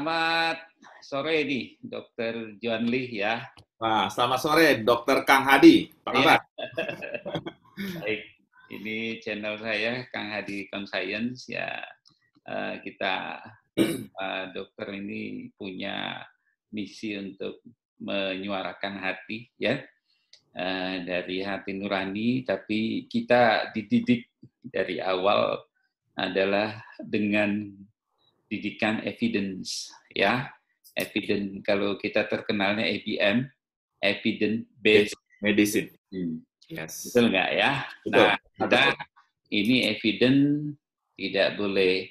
selamat sore nih, Dokter John Lee ya. Nah, selamat sore, Dokter Kang Hadi. Apa iya. kabar? Baik, ini channel saya, Kang Hadi Conscience ya. Eh, kita dokter ini punya misi untuk menyuarakan hati ya eh, dari hati nurani, tapi kita dididik dari awal adalah dengan pendidikan evidence ya evidence kalau kita terkenalnya EBM evidence based medicine hmm. yes betul nggak ya betul. nah kita ini evidence tidak boleh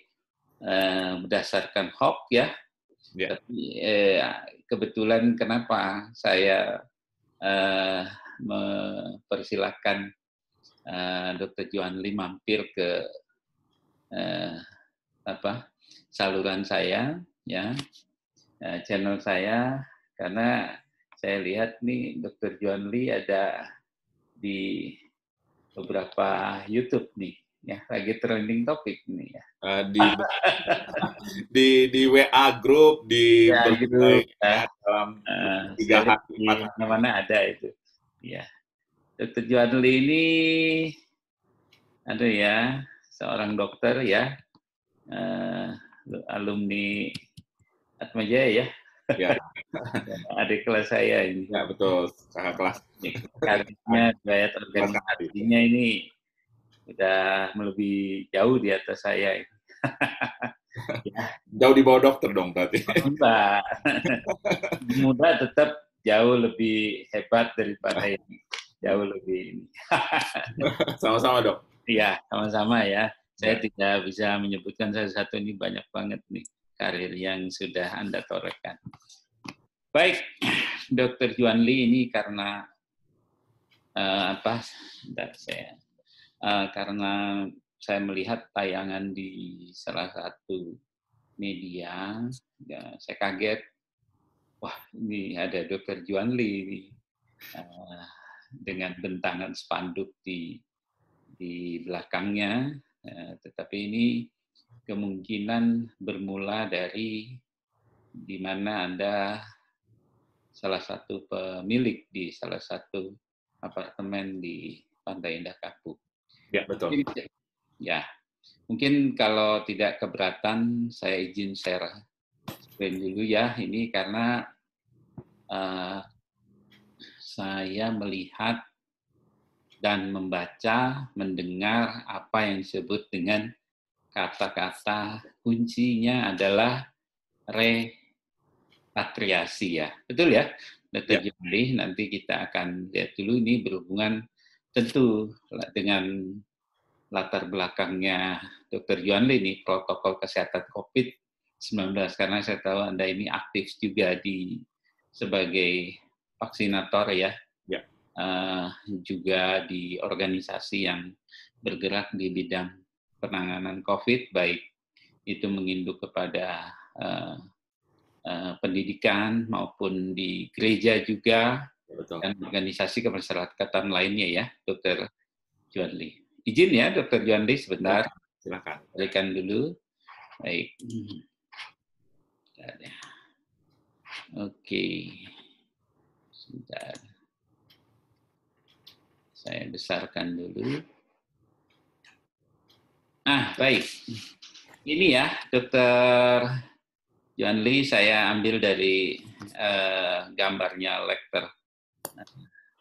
uh, berdasarkan hoax ya yeah. tapi eh, kebetulan kenapa saya uh, mempersilahkan uh, eh, Dr. Johan Lee mampir ke uh, apa saluran saya, ya eh, channel saya, karena saya lihat nih Dr. John Lee ada di beberapa YouTube nih ya lagi trending topik nih ya eh, di di di WA group di ya, gitu, ya, dalam uh, mana mana ada itu ya Dr. John Lee ini ada ya seorang dokter ya uh, alumni Atmajaya ya. Ya. Adik kelas saya ini. Ya betul, kakak kelas. Kalinya gayat organisasinya ini udah lebih jauh di atas saya. ya. Jauh di bawah dokter dong berarti. Enggak. Muda tetap jauh lebih hebat daripada yang Jauh lebih ini. Sama-sama dok. Iya, sama-sama ya. Saya ya. tidak bisa menyebutkan salah satu ini banyak banget nih karir yang sudah Anda torekan. Baik, Dr. Juan Lee ini karena uh, apa? Bentar, saya uh, karena saya melihat tayangan di salah satu media, ya, saya kaget. Wah, ini ada Dr. Juan Lee ini, uh, eh, dengan bentangan spanduk di di belakangnya Ya, tetapi ini kemungkinan bermula dari di mana Anda salah satu pemilik di salah satu apartemen di Pantai Indah Kapuk. Ya, betul. Ya, mungkin kalau tidak keberatan, saya izin share screen dulu ya. Ini karena uh, saya melihat dan membaca, mendengar apa yang disebut dengan kata-kata kuncinya adalah repatriasi ya. Betul ya? Dr. Ya. Jumli, nanti kita akan lihat dulu ini berhubungan tentu dengan latar belakangnya Dr. Yuanli ini protokol kesehatan COVID-19 karena saya tahu Anda ini aktif juga di sebagai vaksinator ya uh, juga di organisasi yang bergerak di bidang penanganan COVID, baik itu menginduk kepada uh, uh, pendidikan maupun di gereja juga ya, Betul. dan organisasi kemasyarakatan lainnya ya, Dokter Juanli. Izin ya, Dokter Juanli sebentar. Silakan. Berikan dulu. Baik. Ya. Oke. Okay. Sebentar. Saya besarkan dulu. Ah, baik. Ini ya, Dokter Johan Lee, saya ambil dari uh, gambarnya lektor.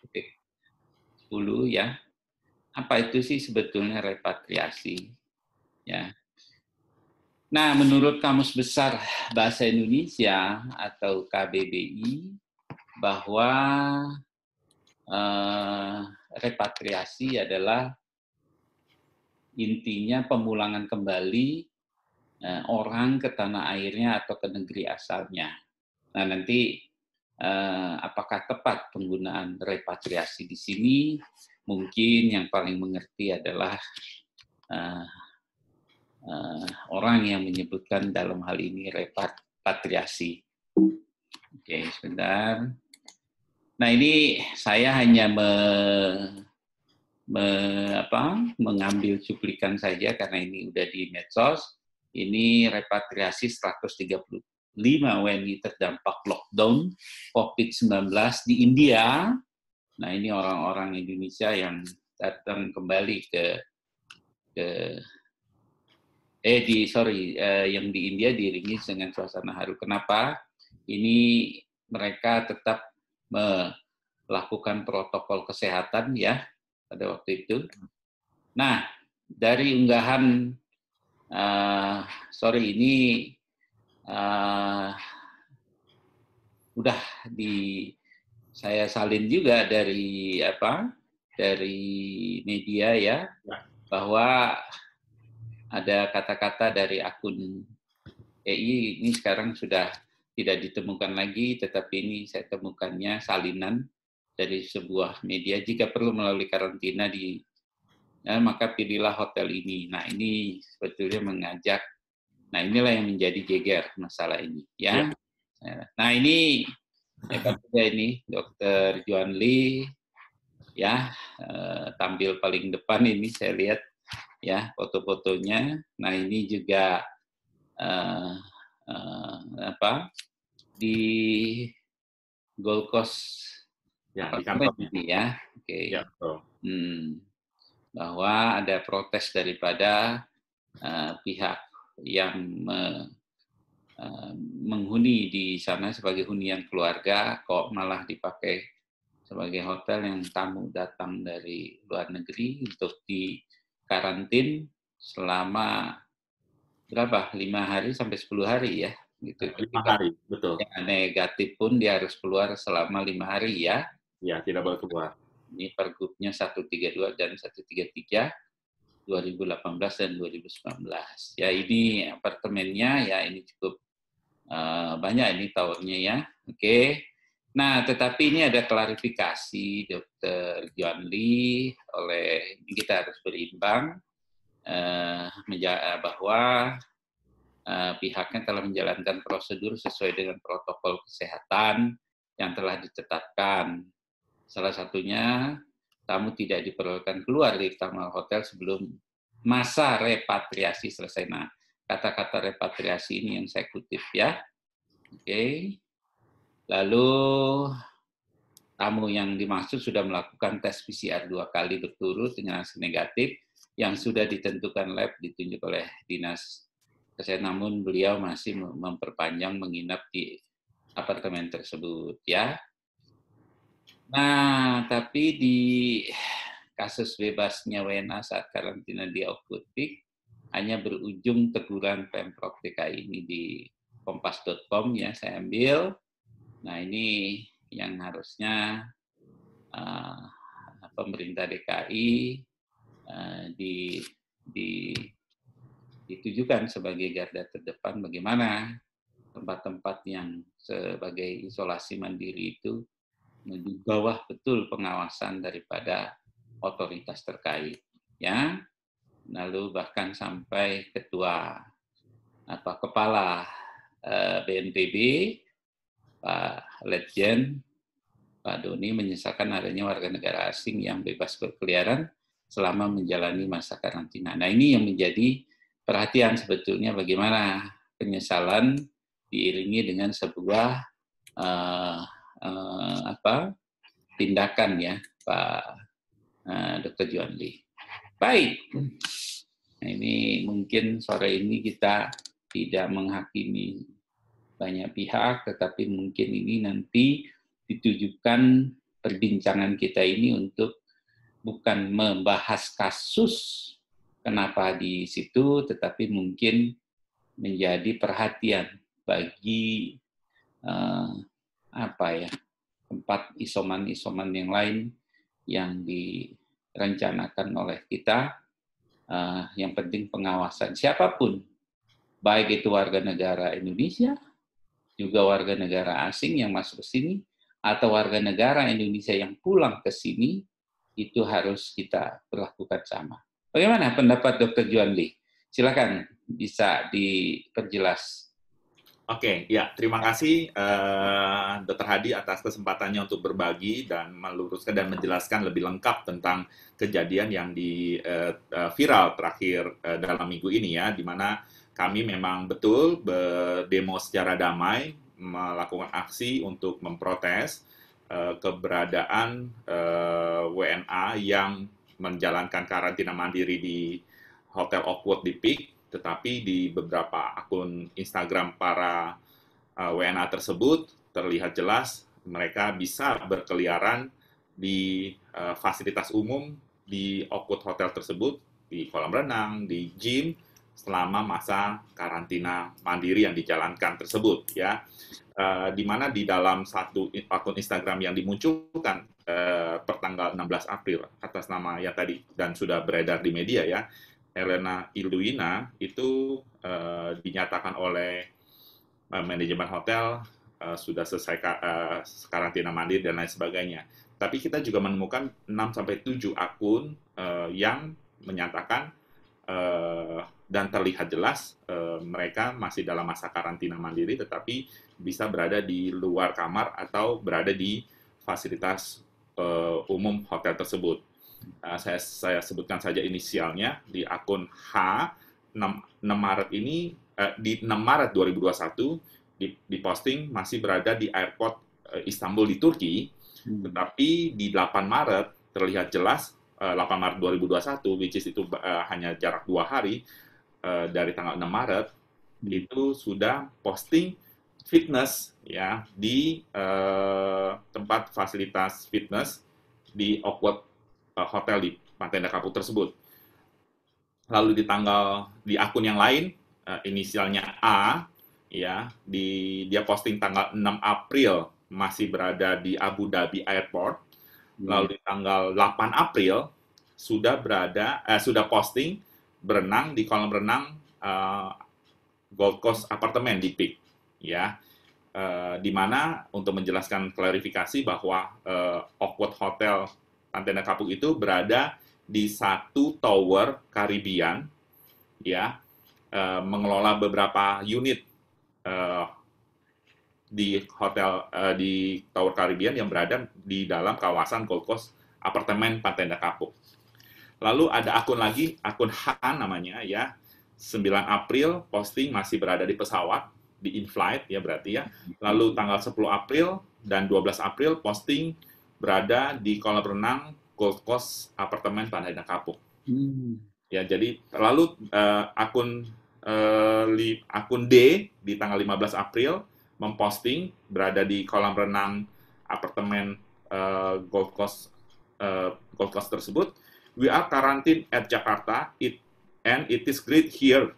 Oke. Dulu ya. Apa itu sih sebetulnya repatriasi? Ya. Nah, menurut Kamus Besar Bahasa Indonesia atau KBBI bahwa eh, repatriasi adalah intinya pemulangan kembali eh, orang ke tanah airnya atau ke negeri asalnya. Nah, nanti eh, apakah tepat penggunaan repatriasi di sini? Mungkin yang paling mengerti adalah eh, orang yang menyebutkan dalam hal ini repatriasi. Oke, sebentar. Nah ini saya hanya me, me, apa, mengambil cuplikan saja karena ini udah di medsos. Ini repatriasi 135 WNI terdampak lockdown COVID-19 di India. Nah ini orang-orang Indonesia yang datang kembali ke ke eh di sorry eh, yang di India diiringi dengan suasana haru. Kenapa? Ini mereka tetap melakukan protokol kesehatan ya pada waktu itu. Nah, dari unggahan uh, eh, sore ini uh, udah di saya salin juga dari apa dari media ya, ya. bahwa ada kata-kata dari akun EI ini sekarang sudah tidak ditemukan lagi, tetapi ini saya temukannya salinan dari sebuah media. Jika perlu melalui karantina di ya, maka pilihlah hotel ini. Nah ini sebetulnya mengajak. Nah inilah yang menjadi geger masalah ini. Ya. ya. Nah ini yang ini Dokter Juan Lee ya eh, tampil paling depan ini saya lihat ya foto-fotonya. Nah ini juga uh, uh, apa di Gold Coast ya, di kantor ini ya. Oke. Okay. Ya, Hmm. Bahwa ada protes daripada uh, pihak yang me, uh, menghuni di sana sebagai hunian keluarga kok malah dipakai sebagai hotel yang tamu datang dari luar negeri untuk di karantin selama berapa lima hari sampai sepuluh hari ya gitu lima hari betul yang negatif pun dia harus keluar selama lima hari ya ya tidak boleh keluar ini pergubnya 132 dan 133 2018 dan 2019 ya ini apartemennya ya ini cukup uh, banyak ini towernya ya oke okay. nah tetapi ini ada klarifikasi dokter John Lee oleh kita harus berimbang Eh, eh, bahwa eh, pihaknya telah menjalankan prosedur sesuai dengan protokol kesehatan yang telah ditetapkan. Salah satunya, tamu tidak diperlukan keluar dari terminal hotel sebelum masa repatriasi selesai. Nah, kata-kata repatriasi ini yang saya kutip ya. Oke. Okay. Lalu tamu yang dimaksud sudah melakukan tes PCR dua kali berturut dengan hasil negatif yang sudah ditentukan lab ditunjuk oleh dinas kesehatan namun beliau masih memperpanjang menginap di apartemen tersebut ya nah tapi di kasus bebasnya WNA saat karantina di Okutik hanya berujung teguran Pemprov DKI ini di kompas.com ya saya ambil nah ini yang harusnya uh, pemerintah DKI Eh, di, di, ditujukan sebagai garda terdepan bagaimana tempat-tempat yang sebagai isolasi mandiri itu di bawah betul pengawasan daripada otoritas terkait ya lalu bahkan sampai ketua atau kepala BNPB eh, Pak Letjen Pak Doni menyesalkan adanya warga negara asing yang bebas berkeliaran selama menjalani masa karantina. Nah ini yang menjadi perhatian sebetulnya bagaimana penyesalan diiringi dengan sebuah uh, uh, apa tindakan ya Pak uh, eh, Dr. John Lee. Baik, nah, ini mungkin sore ini kita tidak menghakimi banyak pihak, tetapi mungkin ini nanti ditujukan perbincangan kita ini untuk bukan membahas kasus kenapa di situ, tetapi mungkin menjadi perhatian bagi eh, apa ya tempat isoman-isoman yang lain yang direncanakan oleh kita. Eh, yang penting pengawasan siapapun, baik itu warga negara Indonesia, juga warga negara asing yang masuk ke sini, atau warga negara Indonesia yang pulang ke sini itu harus kita perlakukan sama. Bagaimana pendapat Dr. Lee? Silakan bisa diperjelas. Oke, okay, ya terima kasih uh, eh, Dr. Hadi atas kesempatannya untuk berbagi dan meluruskan dan menjelaskan lebih lengkap tentang kejadian yang di uh, viral terakhir uh, dalam minggu ini ya, di mana kami memang betul berdemo secara damai melakukan aksi untuk memprotes Eh, keberadaan eh, WNA yang menjalankan karantina mandiri di Hotel Oakwood di Peak, tetapi di beberapa akun Instagram para eh, WNA tersebut terlihat jelas mereka bisa berkeliaran di fasilitas umum di Oakwood Hotel tersebut, di kolam renang, di gym, selama masa karantina mandiri yang dijalankan tersebut ya uh, di mana di dalam satu akun Instagram yang dimunculkan uh, eh, pertanggal 16 April atas nama ya tadi dan sudah beredar di media ya Elena Iluina itu uh, dinyatakan oleh uh, manajemen hotel uh, sudah selesai ka uh, karantina mandiri dan lain sebagainya. Tapi kita juga menemukan 6 sampai 7 akun uh, yang menyatakan uh, dan terlihat jelas e, mereka masih dalam masa karantina mandiri tetapi bisa berada di luar kamar atau berada di fasilitas e, umum hotel tersebut. E, saya saya sebutkan saja inisialnya di akun H 6, 6 Maret ini e, di 6 Maret 2021 di, di posting masih berada di airport e, Istanbul di Turki hmm. tetapi di 8 Maret terlihat jelas 8 Maret 2021, which is itu uh, hanya jarak dua hari, Eh, dari tanggal 6 Maret hmm. itu sudah posting fitness ya di uh, tempat fasilitas fitness di Oakwood eh, Hotel di Pantai Kapuk tersebut. Lalu di tanggal di akun yang lain uh, inisialnya A ya di dia posting tanggal 6 April masih berada di Abu Dhabi Airport. Hmm. Lalu di tanggal 8 April sudah berada eh, sudah posting berenang di kolam renang uh, Gold Coast Apartemen di Peak ya. Uh, di mana untuk menjelaskan klarifikasi bahwa uh, Oakwood Hotel Pantai Kapuk itu berada di satu tower Karibian, ya, uh, mengelola beberapa unit uh, di hotel uh, di Tower Karibian yang berada di dalam kawasan Gold Coast apartemen Pantai Kapuk Lalu ada akun lagi, akun Han namanya ya. 9 April posting masih berada di pesawat, di in-flight ya berarti ya. Lalu tanggal 10 April dan 12 April posting berada di kolam renang Gold Coast apartemen Pantai Kapuk. Hmm. Ya, jadi lalu uh, akun uh, li, akun D di tanggal 15 April memposting berada di kolam renang apartemen uh, Gold Coast uh, Gold Coast tersebut we are quarantined at Jakarta, it, and it is great here.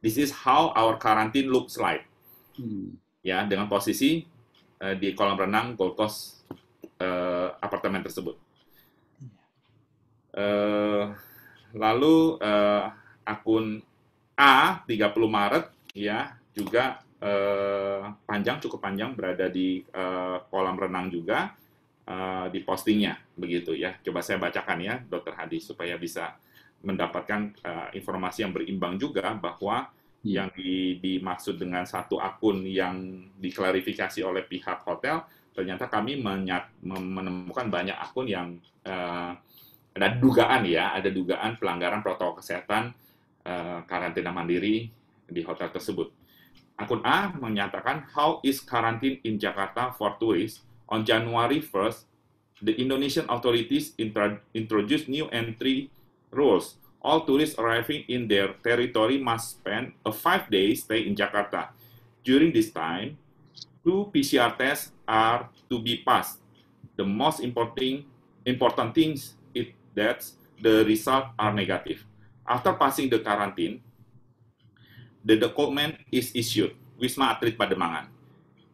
This is how our quarantine looks like. Hmm. Ya, dengan posisi uh, di kolam renang Gold Coast uh, apartemen tersebut. Uh, lalu uh, akun A 30 Maret ya juga uh, panjang cukup panjang berada di uh, kolam renang juga Eh, di postingnya begitu ya. Coba saya bacakan ya, Dokter Hadi, supaya bisa mendapatkan uh, informasi yang berimbang juga bahwa yeah. yang di, dimaksud dengan satu akun yang diklarifikasi oleh pihak hotel, ternyata kami menyat, menemukan banyak akun yang uh, ada dugaan ya, ada dugaan pelanggaran protokol kesehatan uh, karantina mandiri di hotel tersebut. Akun A menyatakan how is karantin in Jakarta for tourists on January 1st, the Indonesian authorities introduced new entry rules. All tourists arriving in their territory must spend a five day stay in Jakarta. During this time, two PCR tests are to be passed. The most important, important things is that the results are negative. After passing the quarantine, the document is issued. Wisma Atlet Pademangan.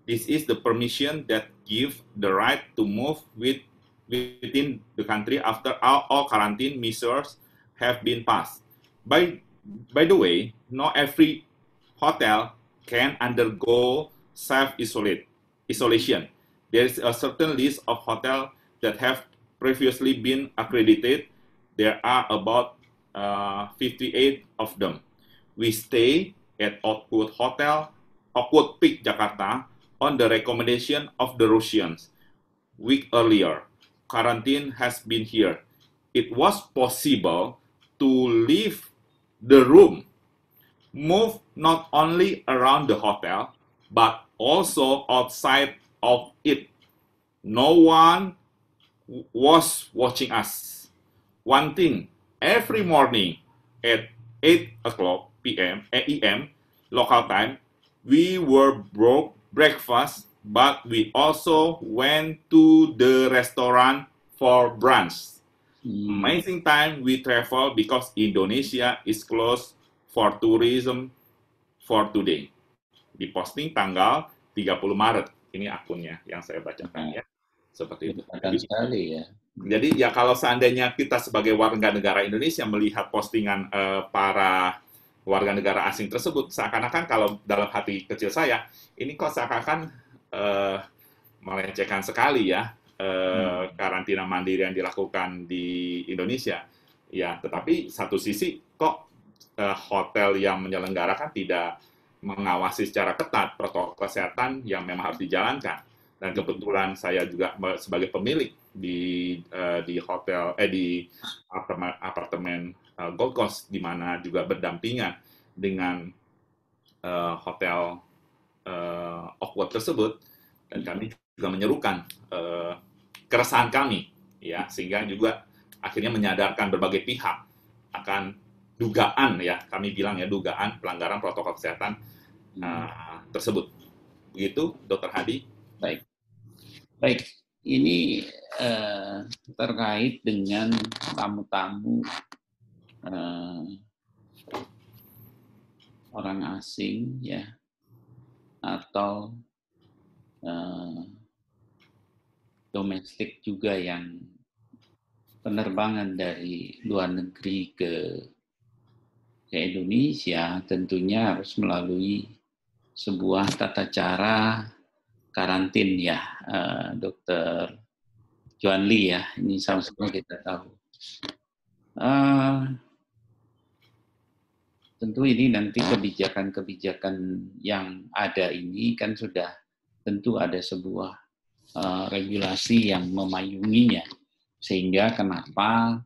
This is the permission that give the right to move with, within the country after all, all quarantine measures have been passed. By, by the way, not every hotel can undergo self-isolate isolation. There is a certain list of hotels that have previously been accredited. There are about uh, 58 of them. We stay at Oakwood Hotel, Oakwood Peak, Jakarta, on the recommendation of the Russians. Week earlier, quarantine has been here. It was possible to leave the room, move not only around the hotel, but also outside of it. No one was watching us. One thing, every morning at 8 o'clock p.m. a.m. local time, we were broke. breakfast, but we also went to the restaurant for brunch. Hmm. Amazing time we travel because Indonesia is closed for tourism for today. Di posting tanggal 30 Maret. Ini akunnya yang saya bacakan nah, ya. Seperti itu. Jadi, sekali ya. Jadi ya kalau seandainya kita sebagai warga negara Indonesia melihat postingan uh, para warga negara asing tersebut seakan-akan kalau dalam hati kecil saya ini kok seakan-akan uh, melecehkan sekali ya uh, karantina mandiri yang dilakukan di Indonesia ya tetapi satu sisi kok uh, hotel yang menyelenggarakan tidak mengawasi secara ketat protokol kesehatan yang memang harus dijalankan dan kebetulan saya juga sebagai pemilik di uh, di hotel eh di apartemen, Gold Coast di mana juga berdampingan dengan uh, hotel uh, Oakwood tersebut dan kami juga menyerukan uh, keresahan kami ya sehingga juga akhirnya menyadarkan berbagai pihak akan dugaan ya kami bilang ya dugaan pelanggaran protokol kesehatan uh, tersebut begitu dokter Hadi baik baik ini uh, terkait dengan tamu-tamu uh, orang asing ya atau uh, domestik juga yang penerbangan dari luar negeri ke ke Indonesia tentunya harus melalui sebuah tata cara karantin ya, uh, Dokter Juan Lee ya. Ini sama-sama kita tahu. Uh, tentu ini nanti kebijakan-kebijakan yang ada ini kan sudah tentu ada sebuah uh, regulasi yang memayunginya sehingga kenapa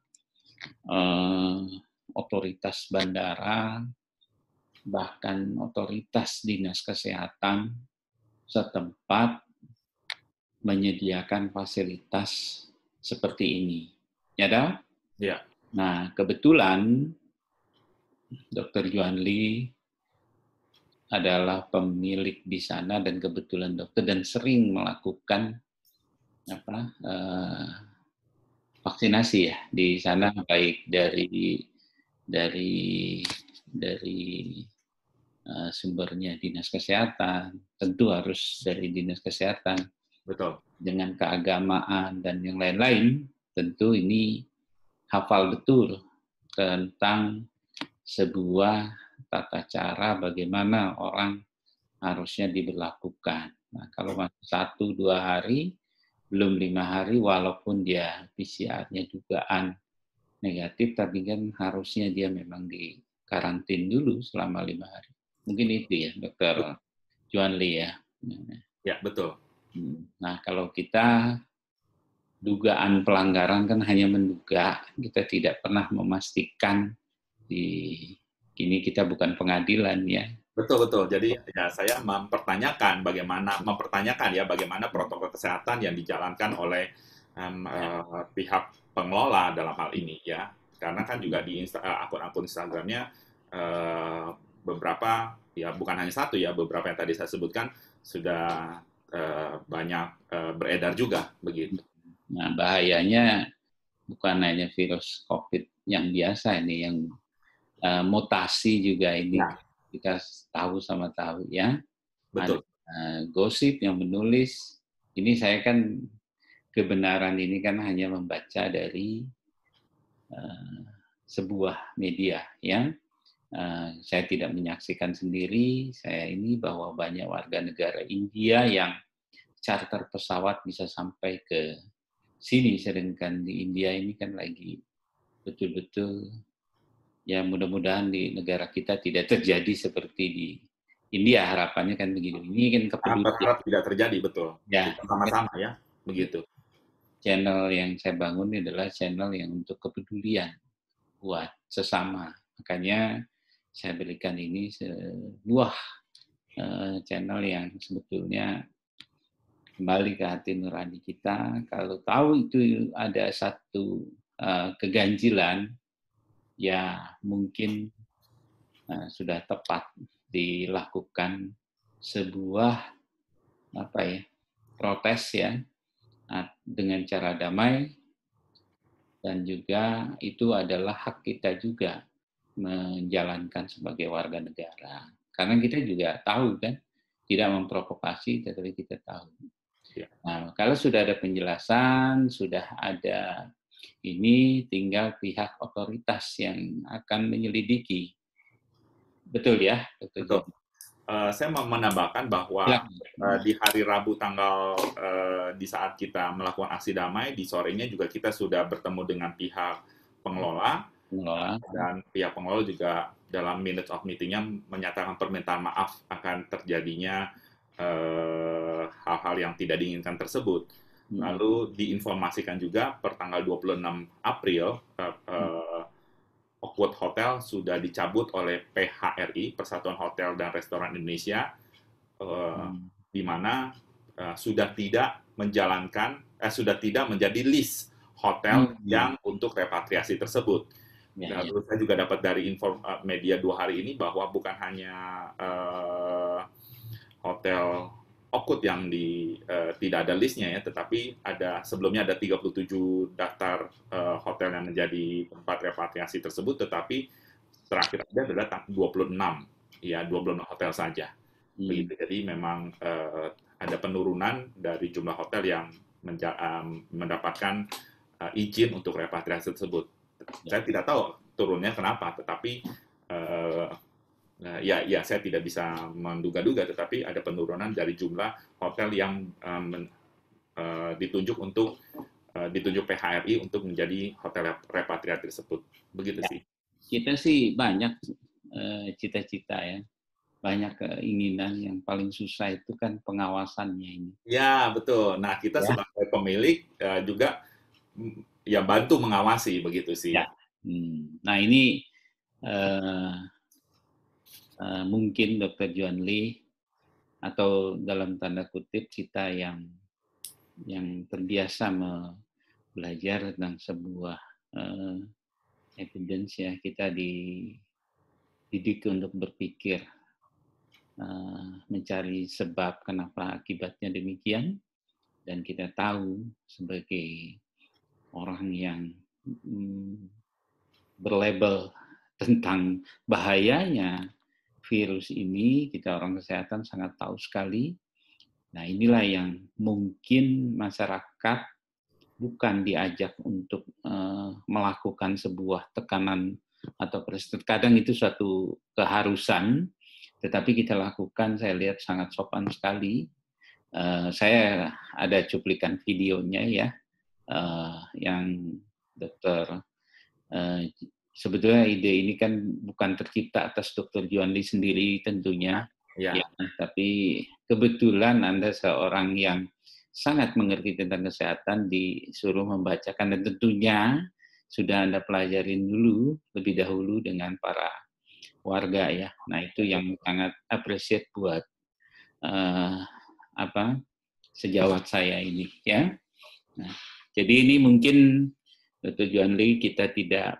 uh, otoritas bandara bahkan otoritas dinas kesehatan setempat menyediakan fasilitas seperti ini. Ya, dah? Ya. Nah, kebetulan Dr. Juan Lee adalah pemilik di sana dan kebetulan dokter dan sering melakukan apa uh, vaksinasi ya di sana baik dari dari dari uh, sumbernya dinas kesehatan tentu harus dari dinas kesehatan betul dengan keagamaan dan yang lain-lain tentu ini hafal betul tentang sebuah tata cara bagaimana orang harusnya diberlakukan. Nah, kalau masih satu dua hari, belum lima hari, walaupun dia PCR-nya dugaan negatif, tapi kan harusnya dia memang di karantin dulu selama lima hari. Mungkin itu ya, Dokter Juan Lee ya. Ya betul. Hmm. Nah kalau kita dugaan pelanggaran kan hanya menduga, kita tidak pernah memastikan di ini kita bukan pengadilan ya. Betul betul. Jadi ya saya mempertanyakan bagaimana mempertanyakan ya bagaimana protokol kesehatan yang dijalankan oleh um, uh, pihak pengelola dalam hal ini ya. Karena kan juga di insta, eh, akun-akun Instagramnya uh, beberapa ya bukan hanya satu ya beberapa yang tadi saya sebutkan sudah uh, banyak uh, beredar juga begitu. Nah bahayanya bukan hanya virus COVID yang biasa ini yang uh, mutasi juga ini nah. kita tahu sama tahu ya betul uh, gosip yang menulis ini saya kan kebenaran ini kan hanya membaca dari uh, sebuah media ya uh, saya tidak menyaksikan sendiri saya ini bahwa banyak warga negara India yang charter pesawat bisa sampai ke sini sedangkan di India ini kan lagi betul-betul ya mudah-mudahan di negara kita tidak terjadi seperti di India harapannya kan begitu. Ini kan kepedulian. tidak terjadi betul. Ya. Sama-sama ya, begitu. Channel yang saya bangun ini adalah channel yang untuk kepedulian buat sesama. Makanya saya berikan ini sebuah eh, channel yang sebetulnya kembali ke hati nurani kita. Kalau tahu itu ada satu eh, keganjilan, ya mungkin eh, sudah tepat dilakukan sebuah apa ya protes ya dengan cara damai dan juga itu adalah hak kita juga menjalankan sebagai warga negara karena kita juga tahu kan tidak memprovokasi tetapi kita tahu ya. nah kalau sudah ada penjelasan sudah ada ini tinggal pihak otoritas yang akan menyelidiki. Betul ya? Betul. Betul. Uh, saya mau menambahkan bahwa uh, di hari Rabu tanggal uh, di saat kita melakukan aksi damai di sorenya juga kita sudah bertemu dengan pihak pengelola, pengelola. dan pihak pengelola juga dalam minutes of meeting-nya menyatakan permintaan maaf akan terjadinya eh, hal-hal uh, hal -hal yang tidak diinginkan tersebut. Lalu diinformasikan juga per tanggal 26 April uh, uh, Hotel sudah dicabut oleh PHRI Persatuan Hotel dan Restoran Indonesia uh, hmm. di mana uh, sudah tidak menjalankan eh sudah tidak menjadi list hotel hmm. yang untuk repatriasi tersebut. Ya, ya. saya juga dapat dari info media dua hari ini bahwa bukan hanya uh, hotel Okut yang di uh, tidak ada listnya ya, tetapi ada sebelumnya ada 37 daftar uh, hotel yang menjadi tempat repatriasi tersebut, tetapi terakhir ada adalah 26, ya 26 hotel saja. Hmm. Begitu. Jadi memang uh, ada penurunan dari jumlah hotel yang menja uh, mendapatkan uh, izin untuk repatriasi tersebut. Saya tidak tahu turunnya kenapa, tetapi uh, uh, ya ya saya tidak bisa menduga-duga tetapi ada penurunan dari jumlah hotel yang um, uh, ditunjuk untuk uh, ditunjuk PHRI untuk menjadi hotel repatriat tersebut begitu ya, sih kita sih banyak cita-cita uh, ya banyak keinginan yang paling susah itu kan pengawasannya ini ya betul nah kita ya. sebagai pemilik uh, juga mm, ya bantu mengawasi begitu sih ya. hmm. nah ini uh, Eh, mungkin Dr. Juan Lee atau dalam tanda kutip kita yang yang terbiasa belajar tentang sebuah uh, evidence ya kita dididik untuk berpikir uh, mencari sebab kenapa akibatnya demikian dan kita tahu sebagai orang yang mm, berlabel tentang bahayanya virus ini kita orang kesehatan sangat tahu sekali. Nah, inilah yang mungkin masyarakat bukan diajak untuk uh, melakukan sebuah tekanan atau presiden. Kadang itu suatu keharusan, tetapi kita lakukan saya lihat sangat sopan sekali. Uh, saya ada cuplikan videonya ya uh, yang dokter sebetulnya ide ini kan bukan tercipta atas Dr. Juandi sendiri tentunya, ya. ya. Tapi kebetulan Anda seorang yang sangat mengerti tentang kesehatan disuruh membacakan dan tentunya sudah Anda pelajarin dulu lebih dahulu dengan para warga ya. Nah, itu yang sangat appreciate buat uh, apa? sejawat saya ini ya. Nah, jadi ini mungkin tujuan Juanli kita tidak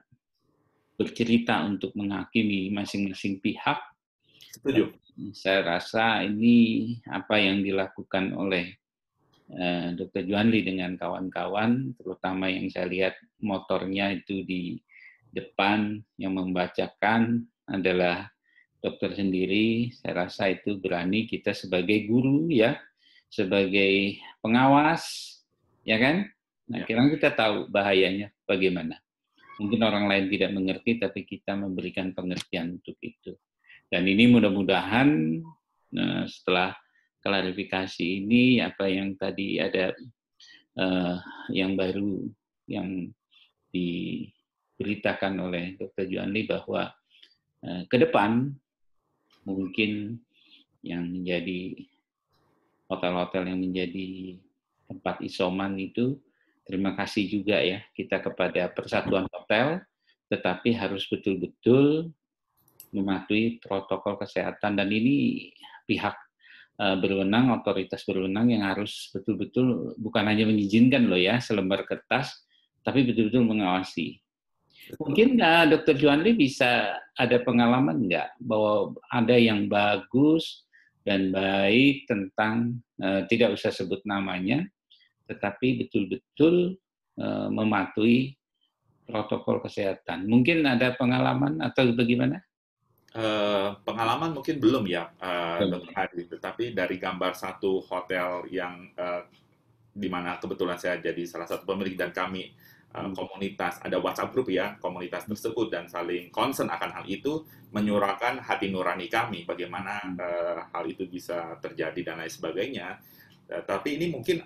bercerita untuk menghakimi masing-masing pihak. Setuju. Saya rasa ini apa yang dilakukan oleh uh, eh, Dr. Juanli dengan kawan-kawan, terutama yang saya lihat motornya itu di depan yang membacakan adalah dokter sendiri. Saya rasa itu berani kita sebagai guru ya, sebagai pengawas, ya kan? Nah, ya. kita tahu bahayanya bagaimana. Mungkin orang lain tidak mengerti, tapi kita memberikan pengertian untuk itu. Dan ini mudah-mudahan nah, setelah klarifikasi ini, apa yang tadi ada eh, yang baru yang diberitakan oleh Dr. Juanli bahwa eh, ke depan mungkin yang menjadi hotel-hotel yang menjadi tempat isoman itu terima kasih juga ya kita kepada Persatuan Hotel, tetapi harus betul-betul mematuhi protokol kesehatan dan ini pihak eh, berwenang, otoritas berwenang yang harus betul-betul bukan hanya mengizinkan loh ya selembar kertas, tapi betul-betul mengawasi. Mungkin nah, Dokter Juanli bisa ada pengalaman enggak bahwa ada yang bagus dan baik tentang eh, tidak usah sebut namanya tetapi betul-betul eh, mematuhi protokol kesehatan. Mungkin ada pengalaman atau bagaimana? Uh, pengalaman mungkin belum ya, uh, Dokter Hadi. Tetapi dari gambar satu hotel yang uh, di mana kebetulan saya jadi salah satu pemilik dan kami uh, komunitas ada WhatsApp grup ya komunitas hmm. tersebut dan saling concern akan hal itu menyuarakan hati nurani kami bagaimana uh, hal itu bisa terjadi dan lain sebagainya. Uh, tapi ini mungkin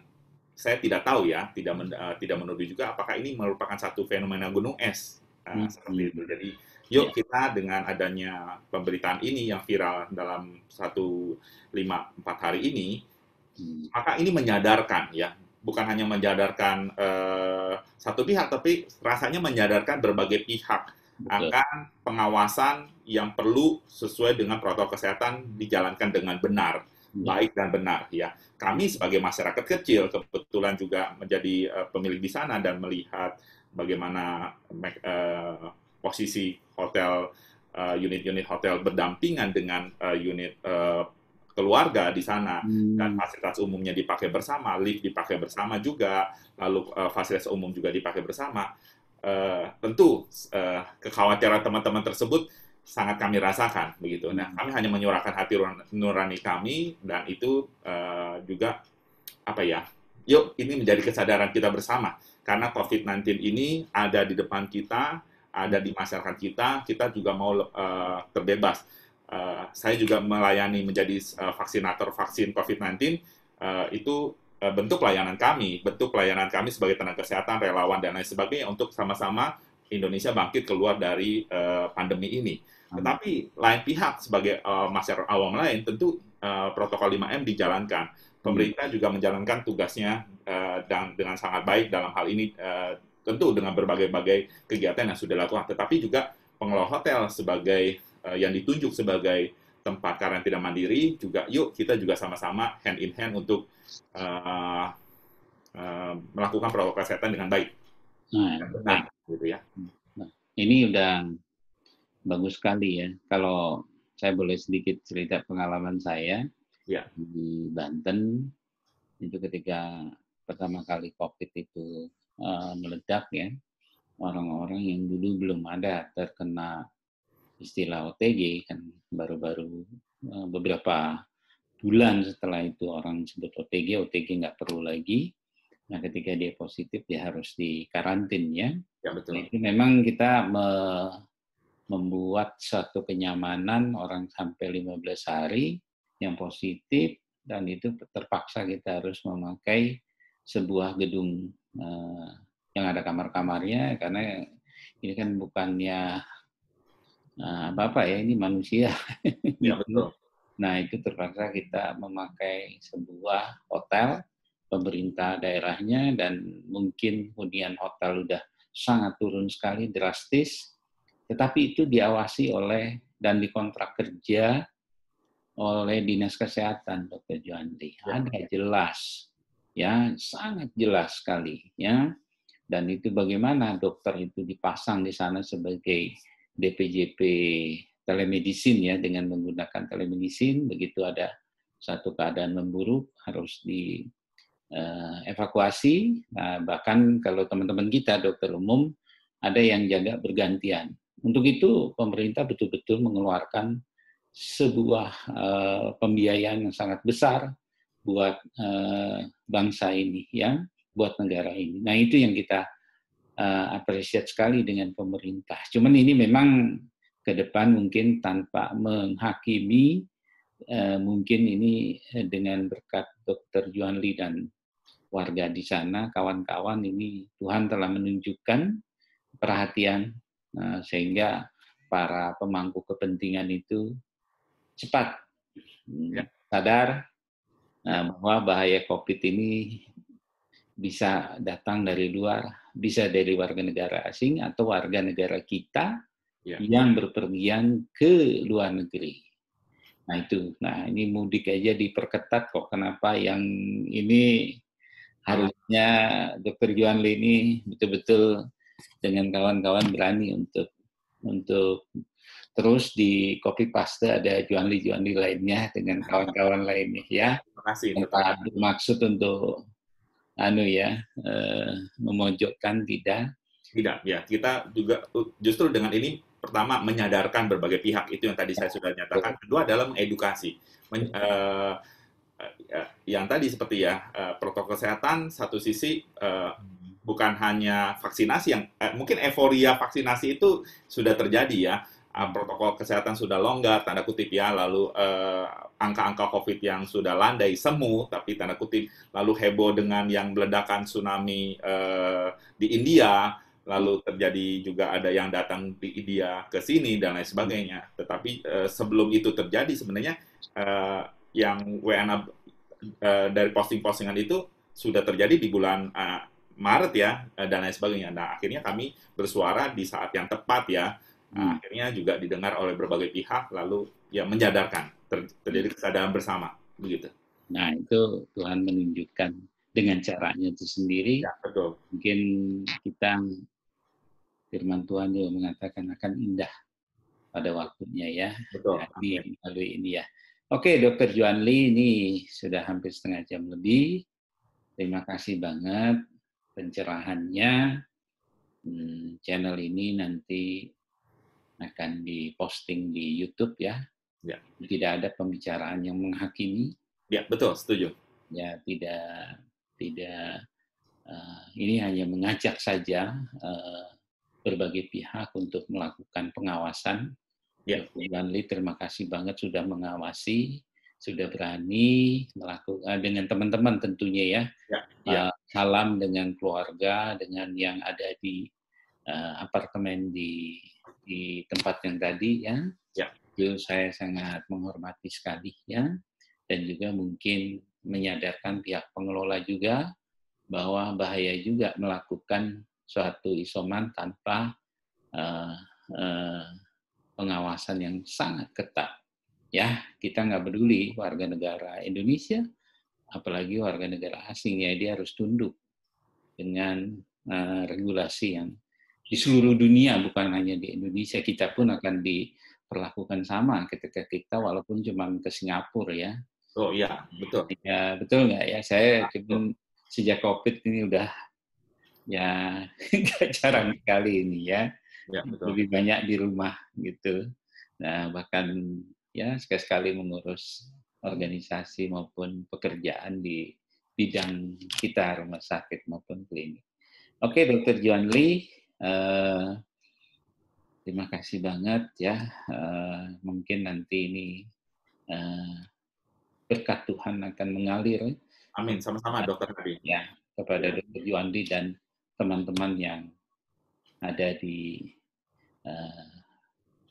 saya tidak tahu ya, tidak men, uh, tidak menuduh juga apakah ini merupakan satu fenomena gunung es uh, hmm. seperti itu. Jadi yuk yeah. kita dengan adanya pemberitaan ini yang viral dalam satu lima empat hari ini, hmm. maka ini menyadarkan ya, bukan hanya menyadarkan uh, satu pihak, tapi rasanya menyadarkan berbagai pihak Betul. akan pengawasan yang perlu sesuai dengan protokol kesehatan dijalankan dengan benar baik dan benar ya. Kami sebagai masyarakat kecil kebetulan juga menjadi uh, pemilik di sana dan melihat bagaimana uh, posisi hotel unit eh, unit-unit hotel berdampingan dengan uh, unit uh, keluarga di sana hmm. dan fasilitas umumnya dipakai bersama, lift dipakai bersama juga, lalu uh, fasilitas umum juga dipakai bersama. Uh, tentu uh, kekhawatiran teman-teman tersebut sangat kami rasakan begitu. Nah, kami hanya menyuarakan hati nurani kami dan itu uh, juga apa ya? Yuk, ini menjadi kesadaran kita bersama karena COVID-19 ini ada di depan kita, ada di masyarakat kita, kita juga mau uh, terbebas. Uh, saya juga melayani menjadi uh, vaksinator vaksin COVID-19 uh, itu bentuk pelayanan kami, bentuk pelayanan kami sebagai tenaga kesehatan, relawan, dan lain sebagainya untuk sama-sama Indonesia bangkit keluar dari uh, pandemi ini. Hmm. Tetapi lain pihak sebagai uh, masyarakat awam lain tentu uh, protokol 5M dijalankan. Pemerintah hmm. juga menjalankan tugasnya uh, dan, dengan sangat baik dalam hal ini uh, tentu dengan berbagai-bagai kegiatan yang sudah dilakukan. Tetapi juga pengelola hotel sebagai uh, yang ditunjuk sebagai tempat karantina mandiri juga yuk kita juga sama-sama hand in hand untuk uh, uh, melakukan protokol kesehatan dengan baik. Nah, nah gitu ya. Hmm. Nah Ini udah bagus sekali ya. Kalau saya boleh sedikit cerita pengalaman saya ya. di Banten itu ketika pertama kali COVID itu uh, meledak ya orang-orang yang dulu belum ada terkena istilah OTG kan baru-baru eh, beberapa bulan setelah itu orang sebut OTG OTG nggak perlu lagi Nah, ketika dia positif dia harus dikarantin ya. Ya betul. Nah, itu memang kita me membuat satu kenyamanan orang sampai 15 hari yang positif dan itu terpaksa kita harus memakai sebuah gedung eh, yang ada kamar-kamarnya karena ini kan bukannya nah, apa-apa ya ini manusia. Ya betul. nah, itu terpaksa kita memakai sebuah hotel pemerintah daerahnya dan mungkin hunian hotel sudah sangat turun sekali drastis tetapi itu diawasi oleh dan dikontrak kerja oleh dinas kesehatan Dr. Juandi ya. ada jelas ya sangat jelas sekali ya dan itu bagaimana dokter itu dipasang di sana sebagai DPJP telemedicine ya dengan menggunakan telemedicine begitu ada satu keadaan memburuk harus di Eh, evakuasi, nah, bahkan kalau teman-teman kita dokter umum ada yang jaga bergantian. Untuk itu pemerintah betul-betul mengeluarkan sebuah eh, pembiayaan yang sangat besar buat eh, bangsa ini, ya, buat negara ini. Nah itu yang kita apresiasi sekali dengan pemerintah. Cuman ini memang ke depan mungkin tanpa menghakimi, mungkin ini dengan berkat Dr. Juan dan warga di sana, kawan-kawan ini Tuhan telah menunjukkan perhatian eh, sehingga para pemangku kepentingan itu cepat hmm, ya. sadar eh, bahwa bahaya COVID ini bisa datang dari luar, bisa dari warga negara asing atau warga negara kita ya. yang berpergian ke luar negeri. Nah itu, nah ini mudik aja diperketat kok. Kenapa yang ini harusnya Dr. Johan Lini betul-betul dengan kawan-kawan berani untuk untuk terus di copy paste ada Juanli Juanli lainnya dengan kawan-kawan lainnya ya. Terima kasih. maksud maksud untuk anu ya uh, memojokkan tidak. Tidak ya kita juga justru dengan ini pertama menyadarkan berbagai pihak itu yang tadi saya sudah nyatakan. Kedua dalam mengedukasi. Men, uh, Ya, yang tadi seperti ya eh, protokol kesehatan satu sisi eh, hmm. bukan hanya vaksinasi yang eh, mungkin euforia vaksinasi itu sudah terjadi ya ah, protokol kesehatan sudah longgar tanda kutip ya lalu angka-angka covid yang sudah landai semu tapi tanda kutip lalu heboh dengan yang meledakan tsunami di India lalu terjadi juga ada yang datang di India ke sini dan lain sebagainya tetapi sebelum itu terjadi sebenarnya yang WNA uh, eh, dari posting-postingan itu sudah terjadi di bulan uh, Maret ya uh, dan lain sebagainya. Nah akhirnya kami bersuara di saat yang tepat ya. Nah, hmm. Akhirnya juga didengar oleh berbagai pihak lalu ya menyadarkan ter terjadi hmm. kesadaran bersama begitu. Nah itu Tuhan menunjukkan dengan caranya itu sendiri. Ya, betul. Mungkin kita firman Tuhan juga mengatakan akan indah pada waktunya ya. Betul. Jadi, melalui ini ya. Oke, Dokter Juanli, ini sudah hampir setengah jam lebih. Terima kasih banget pencerahannya. Hmm, channel ini nanti akan diposting di YouTube ya. Ya. Tidak ada pembicaraan yang menghakimi. Ya, betul, setuju. Ya, tidak tidak uh, ini hanya mengajak saja uh, berbagai pihak untuk melakukan pengawasan Ya, Bu terima kasih banget sudah mengawasi, sudah berani melakukan eh, dengan teman-teman tentunya ya. ya, ya. Uh, salam dengan keluarga, dengan yang ada di uh, apartemen di di tempat yang tadi ya. Ya. Itu saya sangat menghormati sekali ya, dan juga mungkin menyadarkan pihak pengelola juga bahwa bahaya juga melakukan suatu isoman tanpa uh, uh, pengawasan yang sangat ketat. Ya, kita nggak peduli warga negara Indonesia, apalagi warga negara asing, ya dia harus tunduk dengan uh, regulasi yang di seluruh dunia, bukan hanya di Indonesia, kita pun akan diperlakukan sama ketika kita walaupun cuma ke Singapura ya. Oh iya, betul. Ya, betul nggak ya? Saya sebelum sejak COVID ini udah ya jarang sekali ini ya ya, hmm, betul. lebih banyak di rumah gitu. Nah bahkan ya sekali-sekali mengurus organisasi maupun pekerjaan di bidang kita rumah sakit maupun klinik. Oke, Dokter John Lee, uh, terima kasih banget ya. Uh, mungkin nanti ini uh, berkat Tuhan akan mengalir. Ya. Amin, sama-sama Dokter Ya, kepada Dokter John dan teman-teman yang ada di uh,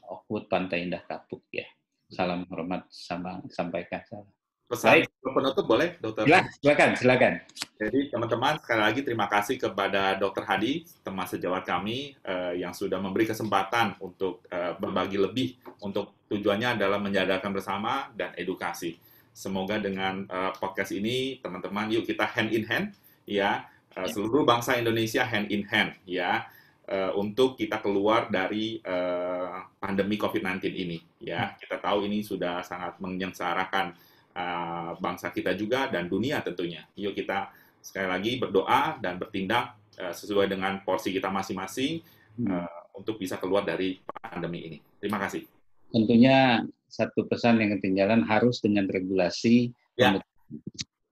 Oakwood Pantai Indah Kapuk ya. Salam hormat sama sampaikan salam. Pesan Baik. penutup boleh, dokter? silakan, silakan. Jadi teman-teman sekali lagi terima kasih kepada Dokter Hadi, teman sejawat kami uh, yang sudah memberi kesempatan untuk uh, berbagi lebih untuk tujuannya adalah menyadarkan bersama dan edukasi. Semoga dengan uh, podcast ini teman-teman yuk kita hand in hand ya uh, seluruh bangsa Indonesia hand in hand ya uh, untuk kita keluar dari uh, pandemi COVID-19 ini. Ya, hmm. kita tahu ini sudah sangat menyengsarakan uh, bangsa kita juga dan dunia tentunya. Yuk kita sekali lagi berdoa dan bertindak uh, sesuai dengan porsi kita masing-masing uh, hmm. untuk bisa keluar dari pandemi ini. Terima kasih. Tentunya satu pesan yang ketinggalan harus dengan regulasi. Ya,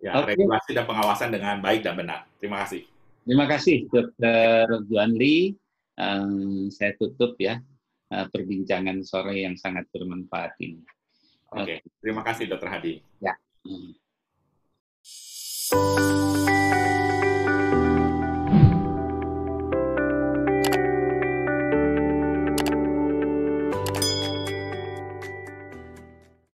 ya okay. regulasi dan pengawasan dengan baik dan benar. Terima kasih. Terima kasih, Dr. Juan Lee um, saya tutup ya uh, perbincangan sore yang sangat bermanfaat ini. Oke, okay. terima kasih Dokter Hadi. Ya. Hmm.